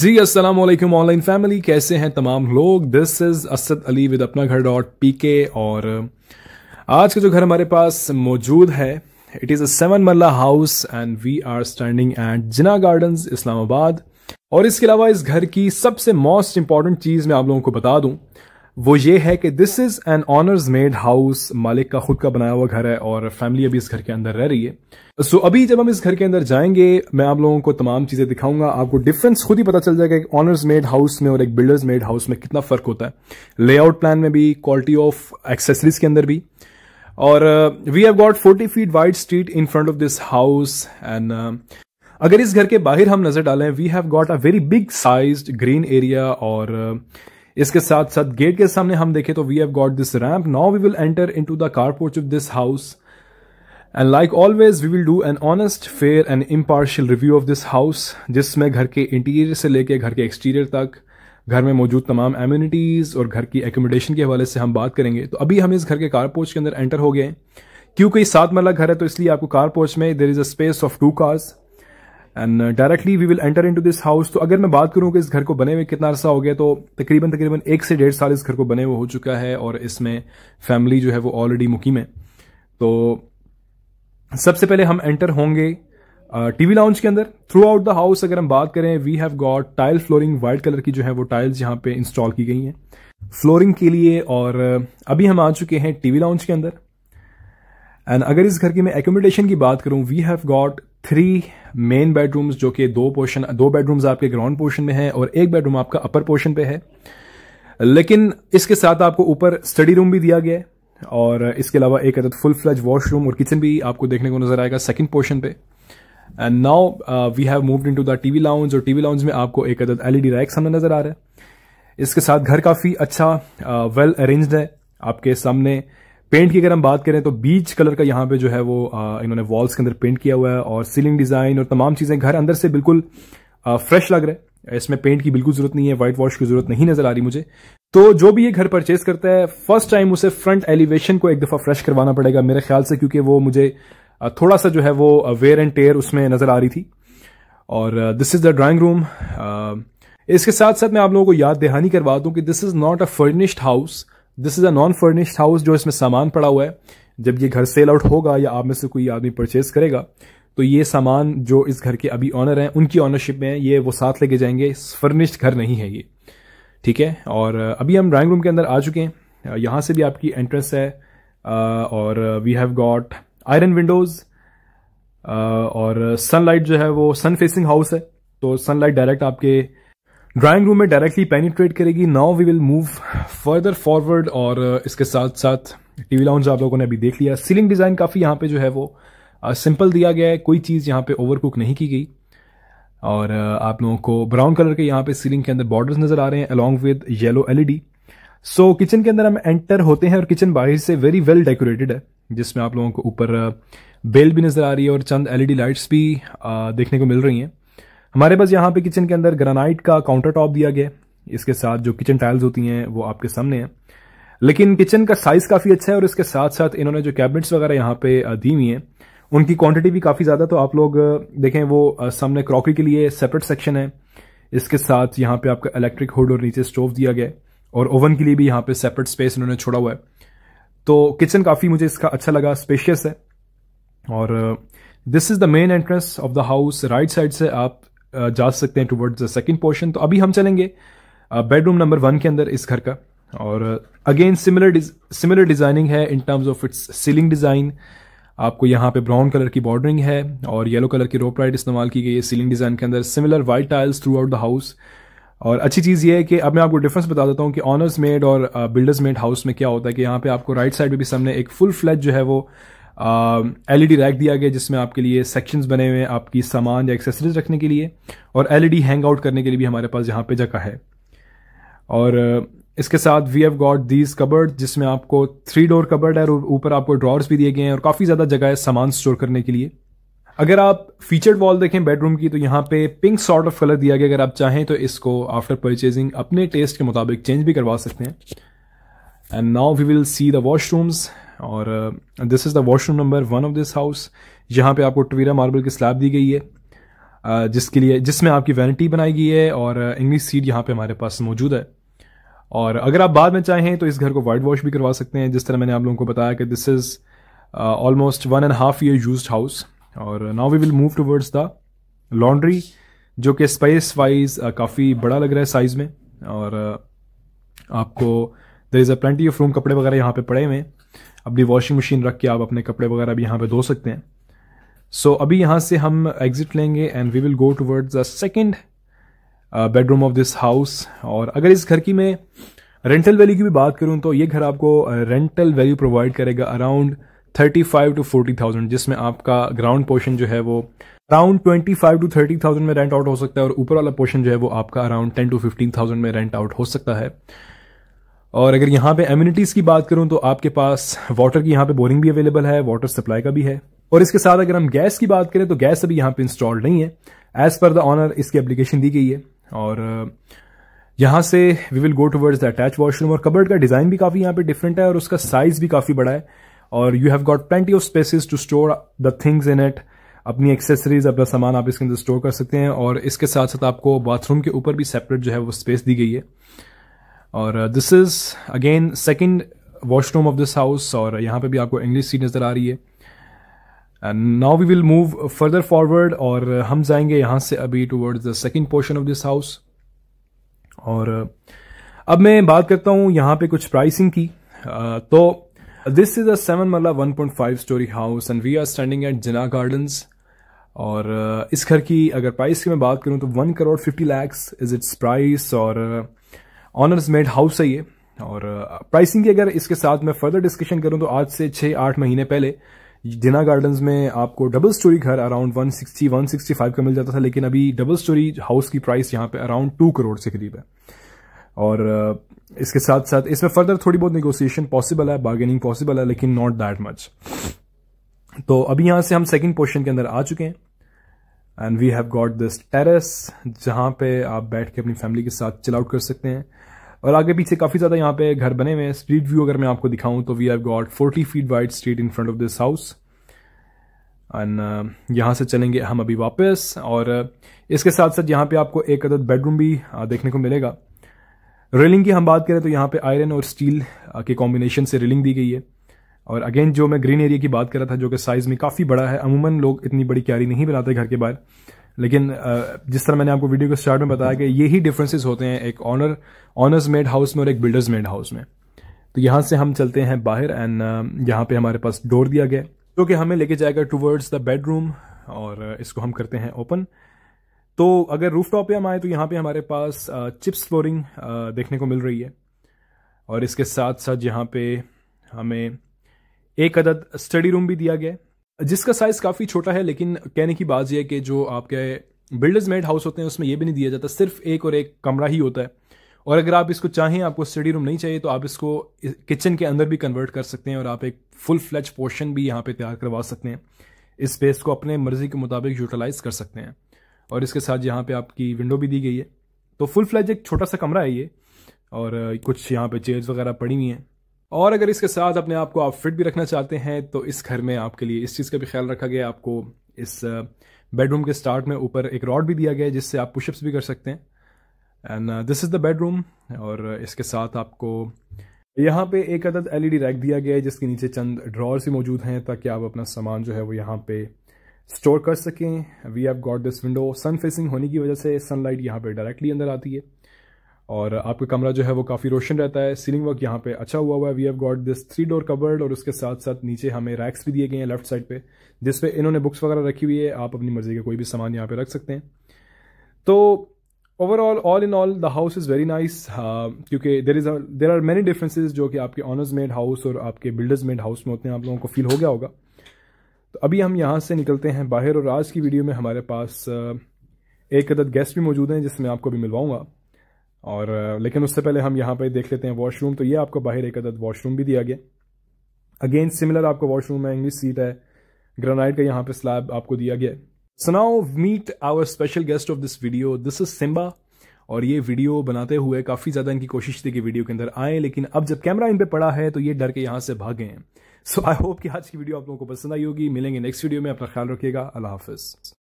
जी अस्सलाम वालेकुम online family कैसे हैं तमाम लोग this is Asad Ali with Apna Ghar dot P के और आज का जो घर हमारे पास मौजूद है it is a seven marla house and we are standing at Jinnah Garden Islamabad और इसके अलावा इस घर की सबसे मोस्ट इंपॉर्टेंट चीज़ मैं आप लोगों को बता दूं वो ये है कि this is an owners made house मालिक का खुद का बनाया हुआ घर है और फैमिली अभी इस घर के अंदर रह रही है सो so, अभी जब हम इस घर के अंदर जाएंगे मैं आप लोगों को तमाम चीज़ें दिखाऊंगा आपको डिफरेंस खुद ही पता चल जाएगा कि ऑनर्स मेड हाउस में और एक बिल्डर्स मेड हाउस में कितना फ़र्क होता है लेआउट प्लान में भी क्वालिटी ऑफ एक्सेसरीज के अंदर भी और we have got forty feet wide street in front of this house and अगर इस घर के बाहर हम नजर डालें we have got a very big size green area और uh, इसके साथ साथ गेट के सामने हम देखें तो we have got this ramp now we will enter into the car porch of this house and like always we will do an honest fair and impartial review of this house जिसमें घर के interior से लेकर घर के exterior तक घर में मौजूद तमाम एम्यूनिटीज़ और घर की एकोमोडेशन के हवाले से हम बात करेंगे तो अभी हम इस घर के कारपोर्च के अंदर एंटर हो गए क्योंकि सात मरला घर है तो इसलिए आपको कारपोर्च में there is a space of two cars and directly we will enter into this house तो अगर मैं बात करूं कि इस घर को बने हुए कितना अरसा हो गया तो तकरीबन तकरीबन एक से डेढ़ साल इस घर को बने हुए हो चुका है और इसमें फैमिली जो है वो ऑलरेडी मुकीम है तो सबसे पहले हम एंटर होंगे टीवी uh, लाउंज के अंदर थ्रू आउट द हाउस अगर हम बात करें we have got tile flooring white colour की जो है वो टाइल्स यहाँ पे इंस्टॉल की गई हैं फ्लोरिंग के लिए और uh, अभी हम आ चुके हैं टीवी लाउंज के अंदर एंड अगर इस घर की मैं एकोमोडेशन की बात करूं we have got three main bedrooms जो कि दो पोर्शन दो बेडरूम्स आपके ग्राउंड पोर्शन में है और एक बेडरूम आपका अपर पोर्शन पे है लेकिन इसके साथ आपको ऊपर स्टडी रूम भी दिया गया है और इसके अलावा एक अदद फुल फ्लज वॉशरूम और किचन भी आपको देखने को नजर आएगा सेकंड पोर्शन पे and now we have moved into the TV lounge और टीवी लाउंज में आपको एक अदद एलईडी रैक e सामने नजर आ रहा है इसके साथ घर काफी अच्छा वेल uh, अरेंज्ड well है आपके सामने पेंट की अगर हम बात करें तो बीच कलर का यहाँ पे जो है वो इन्होंने वॉल्स के अंदर पेंट किया हुआ है और सीलिंग डिजाइन और तमाम चीजें घर अंदर से बिल्कुल फ्रेश लग रहा है इसमें पेंट की बिल्कुल जरूरत नहीं है व्हाइट वॉश की जरूरत नहीं नजर आ रही मुझे तो जो भी ये घर परचेज करता है फर्स्ट टाइम उसे फ्रंट एलिवेशन को एक दफा फ्रेश करवाना पड़ेगा मेरे ख्याल से क्योंकि वो मुझे थोड़ा सा जो है वो वेयर एंड टेयर उसमें नजर आ रही थी और this is the drawing room इसके साथ साथ मैं आप लोगों को याद दहानी करवा दूं कि this is not a furnished house this is a non furnished house जो इसमें सामान पड़ा हुआ है जब ये घर सेल आउट होगा या आप में से कोई आदमी परचेज करेगा तो ये सामान जो इस घर के अभी ऑनर हैं उनकी ऑनरशिप में ये वो साथ लेके जाएंगे फर्निश्ड घर नहीं है ये ठीक है और अभी हम ड्राइंग रूम के अंदर आ चुके हैं यहाँ से भी आपकी एंट्रेंस है और we have got iron windows और सनलाइट जो है वो सन फेसिंग हाउस है तो सनलाइट डायरेक्ट आपके ड्राइंग रूम में डायरेक्टली पेनिट्रेट करेगी now we will move further forward और uh, इसके साथ साथ टीवी लाउंज आप लोगों ने अभी देख लिया सीलिंग डिज़ाइन काफ़ी यहाँ पे जो है वो सिंपल uh, दिया गया है कोई चीज़ यहाँ पे ओवर कुक नहीं की गई और uh, आप लोगों को ब्राउन कलर के यहाँ पे सीलिंग के अंदर बॉर्डर्स नज़र आ रहे हैं along with yellow LED so kitchen के अंदर हम एंटर होते हैं और किचन बाहर से वेरी वेल डेकोरेटेड है जिसमें आप लोगों को ऊपर बेल भी नज़र आ रही है और चंद एलईडी लाइट्स भी देखने को मिल रही हैं हमारे पास यहाँ पे किचन के अंदर ग्रेनाइट का काउंटर टॉप दिया गया है इसके साथ जो किचन टाइल्स होती हैं वो आपके सामने है लेकिन किचन का साइज काफी अच्छा है और इसके साथ साथ इन्होंने जो कैबिनेट्स वगैरह यहाँ पे दी हुई हैं उनकी क्वांटिटी भी काफी ज्यादा तो आप लोग देखें वो सामने क्रॉकरी के लिए सेपरेट सेक्शन है इसके साथ यहाँ पे आपका इलेक्ट्रिक होल्ड और नीचे स्टोव दिया गया और ओवन के लिए भी यहाँ पे सेपरेट स्पेस इन्होंने छोड़ा हुआ है तो किचन काफी मुझे इसका अच्छा लगा स्पेशियस है और this is the main entrance of the house right side से आप जा सकते हैं टूवर्ड्स द सेकेंड पोर्शन तो अभी हम चलेंगे बेडरूम नंबर वन के अंदर इस घर का और अगेन सिमिलर सिमिलर डिज़ाइनिंग है in terms of its ceiling design आपको यहाँ पे ब्राउन कलर की बॉर्डरिंग है और येलो कलर की रोप राइट इस्तेमाल की गई है सीलिंग डिज़ाइन के अंदर similar white tiles throughout the house और अच्छी चीज़ ये है कि अब मैं आपको डिफरेंस बता देता हूँ कि ऑनर्स मेड और बिल्डर्स मेड हाउस में क्या होता है कि यहाँ पे आपको राइट साइड में भी सामने एक फुल फ्लैट जो है वो एलईडी e रैक दिया गया जिसमें आपके लिए सेक्शंस बने हुए हैं आपकी सामान या एक्सेसरीज रखने के लिए और एलईडी हैंग आउट करने के लिए भी हमारे पास यहाँ पे जगह है और इसके साथ we have got these cupboard जिसमें आपको थ्री डोर कबर्ड है और ऊपर आपको ड्रॉर्स भी दिए गए हैं और काफ़ी ज़्यादा जगह है सामान स्टोर करने के लिए अगर आप फीचर्ड वॉल देखें बेडरूम की तो यहाँ पे पिंक सॉर्ट ऑफ कलर दिया गया अगर आप चाहें तो इसको आफ्टर परचेजिंग अपने टेस्ट के मुताबिक चेंज भी करवा सकते हैं and now we will see the washrooms और this is the washroom number one of this house यहाँ पे आपको टवीरा मार्बल की स्लैब दी गई है uh, जिसके लिए जिसमें आपकी वैनिटी बनाई गई है और इंग्लिश uh, सीट यहाँ पे हमारे पास मौजूद है और अगर आप बाद में चाहें तो इस घर को वाइट वॉश भी करवा सकते हैं जिस तरह मैंने आप लोगों को बताया कि this is almost one and half year use house और now we will move towards the laundry जो कि स्पेस वाइज काफ़ी बड़ा लग रहा है साइज़ में और uh, आपको there is a plenty of room कपड़े वगैरह यहाँ पे पड़े हुए हैं अपनी वॉशिंग मशीन रख के आप अपने कपड़े वगैरह भी यहाँ पे धो सकते हैं सो so, अभी यहाँ से हम एग्जिट लेंगे and we will go towards the second bedroom of this house और अगर इस घर की मैं रेंटल वैल्यू की भी बात करूँ तो ये घर आपको रेंटल वैल्यू प्रोवाइड करेगा around thirty five to forty thousand जिसमें आपका ग्राउंड पोर्शन जो है वो around twenty five to thirty thousand में रेंट आउट हो सकता है और ऊपर वाला पोर्शन जो है वो आपका around ten to fifteen thousand में रेंट आउट हो सकता है और अगर यहाँ पे एम्यूनिटीज़ की बात करूं तो आपके पास वाटर की यहाँ पे बोरिंग भी अवेलेबल है वाटर सप्लाई का भी है और इसके साथ अगर हम गैस की बात करें तो गैस अभी यहाँ पे इंस्टॉल्ड नहीं है एज पर द ऑनर इसकी एप्लीकेशन दी गई है और यहाँ से we will go towards the attach washroom और कबर्ड का डिज़ाइन भी काफ़ी यहाँ पे डिफरेंट है और उसका साइज भी काफ़ी बड़ा है और you have got plenty of spaces to store the things in it अपनी एक्सेसरीज अपना सामान आप इसके अंदर स्टोर कर सकते हैं और इसके साथ साथ आपको बाथरूम के ऊपर भी सेपरेट जो है वो स्पेस दी गई है और this is again second washroom of this house और यहाँ पे भी आपको इंग्लिश सीट नज़र आ रही है now we will move further forward और हम जाएंगे यहाँ से अभी towards the second portion of this house और uh, अब मैं बात करता हूँ यहाँ पे कुछ प्राइसिंग की uh, तो दिस इज़ अ सेवन मल्ला one point five storey house and we are standing at Jinnah gardens और uh, इस घर की अगर प्राइस की मैं बात करूँ तो one crore fifty lakhs is its price और ऑनर्स मेड हाउस है ये और प्राइसिंग uh, की अगर इसके साथ मैं फर्दर डिस्कशन करूं तो आज से छः आठ महीने पहले डिना गार्डन्स में आपको डबल स्टोरी घर अराउंड 160 165 का मिल जाता था लेकिन अभी डबल स्टोरी हाउस की प्राइस यहां पे अराउंड टू करोड़ से करीब है और uh, इसके साथ साथ इसमें फर्दर थोड़ी बहुत निगोसिएशन पॉसिबल है बार्गेनिंग पॉसिबल है लेकिन नॉट दैट मच तो अभी यहां से हम सेकेंड पोर्शन के अंदर आ चुके हैं and we have got this terrace जहाँ पे आप बैठ के अपनी फैमिली के साथ चिल आउट कर सकते हैं और आगे पीछे काफ़ी ज़्यादा यहाँ पे घर बने हुए हैं स्ट्रीट व्यू अगर मैं आपको दिखाऊं तो we have got forty feet wide street in front of this house and यहाँ से चलेंगे हम अभी वापस और uh, इसके साथ साथ यहाँ पे आपको एक अदद बेडरूम भी uh, देखने को मिलेगा रेलिंग की हम बात करें तो यहाँ पे आयरन और स्टील uh, के कॉम्बिनेशन से रेलिंग दी गई है और अगेन जो मैं ग्रीन एरिया की बात कर रहा था जो कि साइज़ में काफ़ी बड़ा है अमूमन लोग इतनी बड़ी क्यारी नहीं बनाते घर के बाहर लेकिन जिस तरह मैंने आपको वीडियो के स्टार्ट में बताया कि यही डिफरेंसेस होते हैं एक ऑनर ऑनर्स मेड हाउस में और एक बिल्डर्स मेड हाउस में तो यहाँ से हम चलते हैं बाहर एंड यहाँ पे हमारे पास डोर दिया गया जो कि हमें लेके जाएगा टूवर्ड्स द बेडरूम और इसको हम करते हैं ओपन तो अगर रूफ टॉप पे हम आए तो यहाँ पे हमारे पास चिप्स फ्लोरिंग देखने को मिल रही है और इसके साथ साथ यहाँ पे हमें एक अदद स्टडी रूम भी दिया गया है जिसका साइज काफ़ी छोटा है लेकिन कहने की बात यह है कि जो आपके बिल्डर्स मेड हाउस होते हैं उसमें यह भी नहीं दिया जाता सिर्फ एक और एक कमरा ही होता है और अगर आप इसको चाहें आपको स्टडी रूम नहीं चाहिए तो आप इसको किचन के अंदर भी कन्वर्ट कर सकते हैं और आप एक फुल फ्लैच पोर्शन भी यहाँ पे तैयार करवा सकते हैं इस स्पेस को अपने मर्जी के मुताबिक यूटिलाइज कर सकते हैं और इसके साथ यहाँ पे आपकी विंडो भी दी गई है तो फुल फ्लैज एक छोटा सा कमरा है ये और कुछ यहाँ पे चेयर्स वगैरह पड़ी हुई हैं और अगर इसके साथ अपने आप को आप फिट भी रखना चाहते हैं तो इस घर में आपके लिए इस चीज़ का भी ख्याल रखा गया आपको इस बेडरूम के स्टार्ट में ऊपर एक रॉड भी दिया गया है जिससे आप पुशअप्स भी कर सकते हैं and this is the bedroom और इसके साथ आपको यहाँ पे एक अदद एलईडी रैक दिया गया है जिसके नीचे चंद ड्रॉर्स ही मौजूद हैं ताकि आप अपना सामान जो है वो यहाँ पे स्टोर कर सकें we have got this window sun facing होने की वजह से सनलाइट यहाँ पे डायरेक्टली अंदर आती है और आपका कमरा जो है वो काफ़ी रोशन रहता है सीलिंग वर्क यहाँ पे अच्छा हुआ हुआ है we have got this three door cupboard और उसके साथ साथ नीचे हमें रैक्स भी दिए गए हैं लेफ्ट साइड पे जिस पे इन्होंने बुक्स वगैरह रखी हुई है आप अपनी मर्ज़ी का कोई भी सामान यहाँ पे रख सकते हैं तो overall all in all the house is very nice क्योंकि there is there are many differences जो कि आपके ऑनर्स मेड हाउस और आपके बिल्डर्स मेड हाउस में होते हैं आप लोगों को फील हो गया होगा तो अभी हम यहाँ से निकलते हैं बाहर और आज की वीडियो में हमारे पास एक अदद गेस्ट भी मौजूद हैं जिसमें आपको भी मिलवाऊंगा और लेकिन उससे पहले हम यहाँ पे देख लेते हैं वॉशरूम तो ये आपको बाहर एक अदद वॉशरूम भी दिया गया अगेन सिमिलर आपको वॉशरूम है इंग्लिश सीट है ग्रेनाइट का यहाँ पे स्लैब आपको दिया गया so now meet our special guest of this video this is Simba और ये वीडियो बनाते हुए काफ़ी ज़्यादा इनकी कोशिश थी कि वीडियो के अंदर आए लेकिन अब जब कैमरा इन पे पड़ा है तो ये डर के यहाँ से भागे हैं सो आई होप कि आज की वीडियो आप लोगों को पसंद आई होगी मिलेंगे नेक्स्ट वीडियो में अपना ख्याल रखिएगा अल्लाह हाफिज़